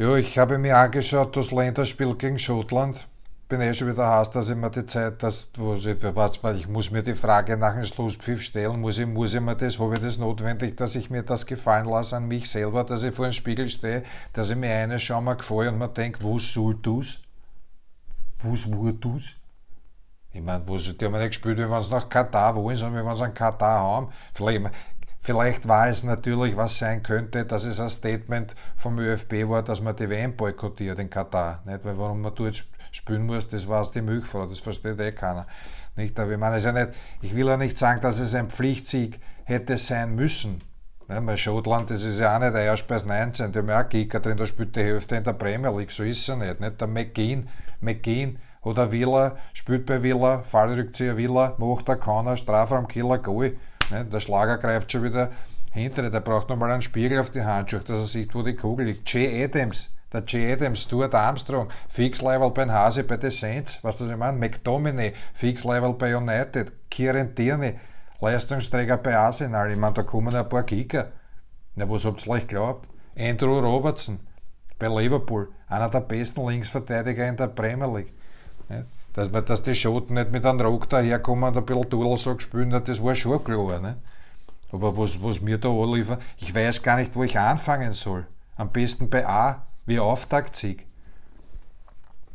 Ja, ich habe mir angeschaut, das Länderspiel gegen Schottland. Bin eh schon wieder heiß, dass ich mir die Zeit, dass, was, was, ich muss mir die Frage nach dem Schlusspfiff stellen, muss ich, muss ich mir das, habe ich das notwendig, dass ich mir das gefallen lasse an mich selber, dass ich vor dem Spiegel stehe, dass ich mir eine schau mal gefällt und mir denke, wo soll das? Wo soll das? Ich meine, die haben nicht gespielt, wenn wir es nach Katar wollen, sondern wenn wir es an Katar haben. Vielleicht, Vielleicht war es natürlich, was sein könnte, dass es ein Statement vom ÖFB war, dass man die WM boykottiert in Katar. Nicht? Weil warum man dort spielen muss, das war aus die Milchfrau, das versteht eh keiner. Nicht? Aber ich, meine, ja nicht, ich will ja nicht sagen, dass es ein Pflichtsieg hätte sein müssen. Nicht? Ne? Schottland, das ist ja auch nicht der Erspeis 19, die haben ja auch Kicker drin, da spielt die Hälfte in der Premier League, so ist es ja nicht. nicht? Der McGinn, McGinn oder Villa, spielt bei Villa, Fallrückzieher Villa, macht er keiner, Killer, Goal. Ne? Der Schlager greift schon wieder hinter. Der braucht nochmal einen Spiegel auf die Handschuhe, dass er sieht, wo die Kugel liegt. Jay Adams, der Jay Adams, Stuart Armstrong, Fix-Level bei Hase, bei The Saints, was das ich meine, McDominay, Fix-Level bei United, Kieran Tierney, Leistungsträger bei Arsenal. Ich meine, da kommen ein paar Kicker. Na, was habt ihr euch geglaubt? Andrew Robertson bei Liverpool, einer der besten Linksverteidiger in der Premier League. Nicht? Ne? dass, man, dass die Schoten nicht mit einem Rock daherkommen und ein bisschen Dudelsack spielen, das war schon klar. Ne? Aber was, was mir da anliefern, ich weiß gar nicht, wo ich anfangen soll. Am besten bei A, wie Auftaktsieg.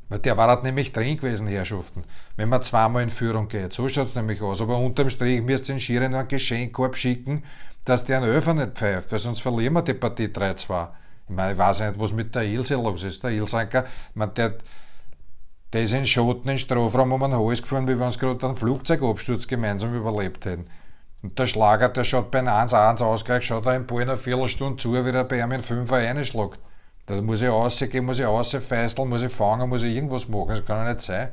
Weil der war halt nämlich drin gewesen, Herrschaften, wenn man zweimal in Führung geht. So schaut es nämlich aus. Aber unterm Strich müsst ihr den Schiri noch einen Geschenkkorb schicken, dass der einen Öfer nicht pfeift, weil sonst verlieren wir die Partie 3-2. Ich meine, ich weiß nicht, was mit der Ilse los ist. Der Ilse, ich meine, der, der ist in Schotten in Strafraum um den Hals gefahren, wie wenn sie gerade einen Flugzeugabsturz gemeinsam überlebt hätten. Und der Schlager, der schaut bei einem 1-1 Ausgleich, schaut er in einer Viertelstunde zu, wie der bei einem in 5 einschlägt. Da muss ich rausgehen, muss ich rausfeißeln, muss ich fangen, muss ich irgendwas machen, das kann ja nicht sein.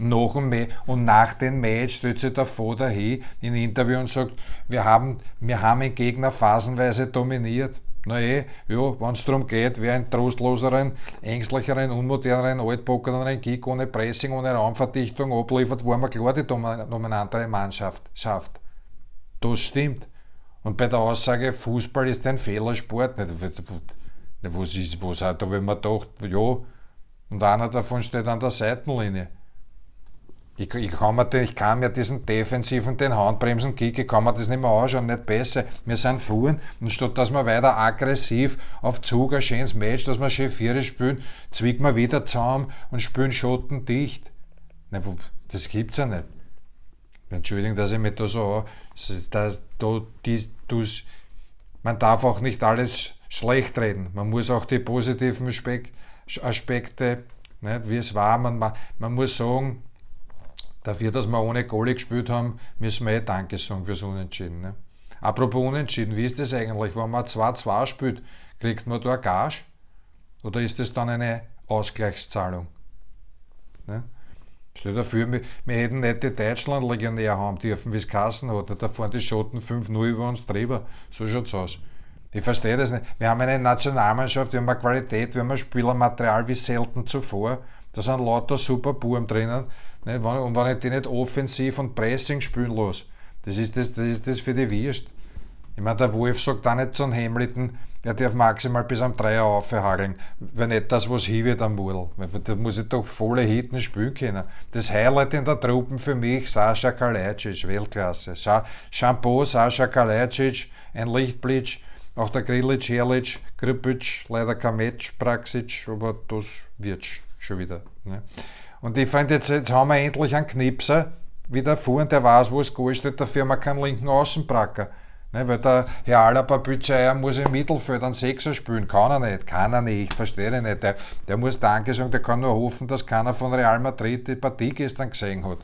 Nach dem und nach dem Match stellt sich der vor dahin in Interview und sagt, wir haben, wir haben den Gegner phasenweise dominiert. Naja, eh, ja, wenn es darum geht, wer einen trostloseren, ängstlicheren, unmoderneren, altbockeneren Kick ohne Pressing, ohne Raumverdichtung abliefert, war man klar die dominantere Mannschaft schafft. Das stimmt. Und bei der Aussage, Fußball ist ein Fehlersport, nicht, was ist, was hat da, wenn man dachte, ja, und einer davon steht an der Seitenlinie. Ich, ich, kann mir den, ich kann mir diesen defensiven, den Handbremsen-Kick, ich kann mir das nicht mehr anschauen, nicht besser. Wir sind fuhren und statt dass wir weiter aggressiv auf Zug ein schönes Match, dass wir schön Vierer spielen, zwicken wir wieder zusammen und spielen Schotten dicht. Das gibt's ja nicht. Entschuldigung, dass ich mich da so. Das, da, dies, das, man darf auch nicht alles schlecht reden. Man muss auch die positiven Aspekte, nicht, wie es war, man, man muss sagen, Dafür, dass wir ohne Goalie gespielt haben, müssen wir eh Danke sagen fürs Unentschieden. Ne? Apropos Unentschieden, wie ist das eigentlich? Wenn man 2-2 spielt, kriegt man da Gage? Oder ist das dann eine Ausgleichszahlung? Ne? Stell dir vor, wir, hätten nicht die Deutschland-Legionär haben dürfen, wie es Kassen hat. Da fahren die Schotten 5-0 über uns drüber. So schaut es aus. Ich verstehe das nicht. Wir haben eine Nationalmannschaft, wir haben eine Qualität, wir haben ein Spielermaterial wie selten zuvor. Da sind lauter super Buben drinnen. Nicht? Ne, und wenn ich die nicht offensiv und Pressing spielen lasse, das ist das, das, ist das für die Wurst. Ich meine, der Wolf sagt auch nicht zu einem Hamilton, er darf maximal bis am Dreier aufhageln, wenn nicht das, was hin wird am Mudel. Da muss ich doch volle Hitten spielen können. Das Highlight in der Truppe für mich, Sascha Kalajdzic, Weltklasse. Sa Shampoo, Sascha Kalajdzic, ein Lichtblitz, auch der Grilic, Herlic, Grübic, leider kein Match, Praxic, aber das wird schon wieder. Ne? Und ich finde, jetzt, jetzt haben wir endlich einen Knipser, wie der Fuhren, der weiß, wo es kostet, dafür haben wir keinen linken Außenbracker. Ne, weil der Herr Alaba Bütscheier muss im Mittelfeld einen Sechser spielen, kann er nicht, kann er nicht, verstehe ich nicht. Der, der muss Danke sagen, der kann nur hoffen, dass keiner von Real Madrid die Partie gestern gesehen hat.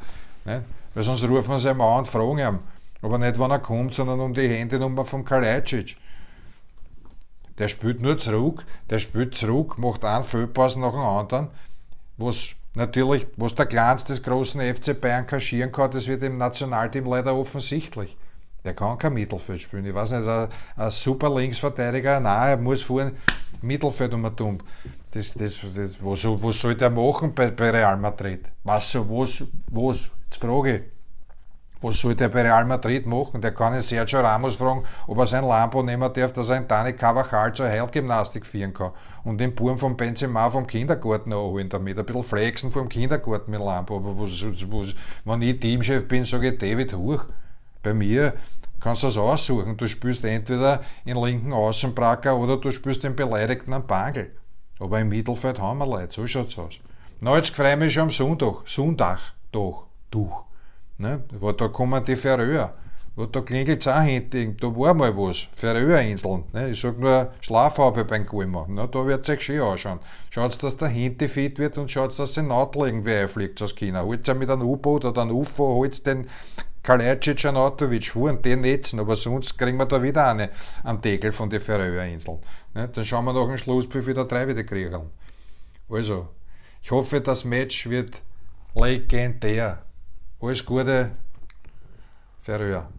Ne? Weil sonst rufen sie ihm an und fragen ihn. Aber nicht, wann er kommt, sondern um die Handynummer vom Kalajdzic. Der spielt nur zurück, der spielt zurück, macht einen Fehlpass nach dem anderen, was Natürlich, was der Glanz des großen FC Bayern kaschieren kann, das wird im Nationalteam leider offensichtlich. Der kann kein Mittelfeld spielen. Ich weiß nicht, ein, ein super Linksverteidiger, nein, er muss vorhin Mittelfeld um dumm. Das, das, das, was, was soll der machen bei, bei Real Madrid? Was, was, was? Jetzt frage ich. Was soll der bei Real Madrid machen? Der kann den Sergio Ramos fragen, ob er sein Lambo nehmen darf, dass er einen Dani Cavachal zur Heilgymnastik führen kann. Und den Buben vom Benzema vom Kindergarten anholen damit. Ein bisschen flexen vom Kindergarten mit Lambo. Aber was, was, was, wenn ich Teamchef bin, sage ich David Huch. Bei mir kannst du das aussuchen. Du spielst entweder in linken Außenbracker oder du spielst den Beleidigten am Bangel. Aber im Mittelfeld haben wir Leute. So schaut's aus. Na, jetzt freue ich mich schon am Sonntag. Sonntag. Doch. Durch. Ne? Da kommen die Färöer. Und da klingelt es auch hinten, da war mal was, Färöerinseln. Ne? Ich sage nur Schlafhaube beim Gulmer. Ne? Da wird es euch schön anschauen. Schaut, dass der Hinte fit wird und schaut, dass sie Naht irgendwie einfliegt aus China. Holt mit einem U-Boot oder einem UFO, holt den Kalajdzic Anatovic vor und den netzen, aber sonst kriegen wir da wieder eine am Deckel von den Färöerinseln. Ne? Dann schauen wir nach dem Schlusspfiff wieder drei wieder kriegen. Also, ich hoffe, das Match wird legendär. Alles Gute, Färöer.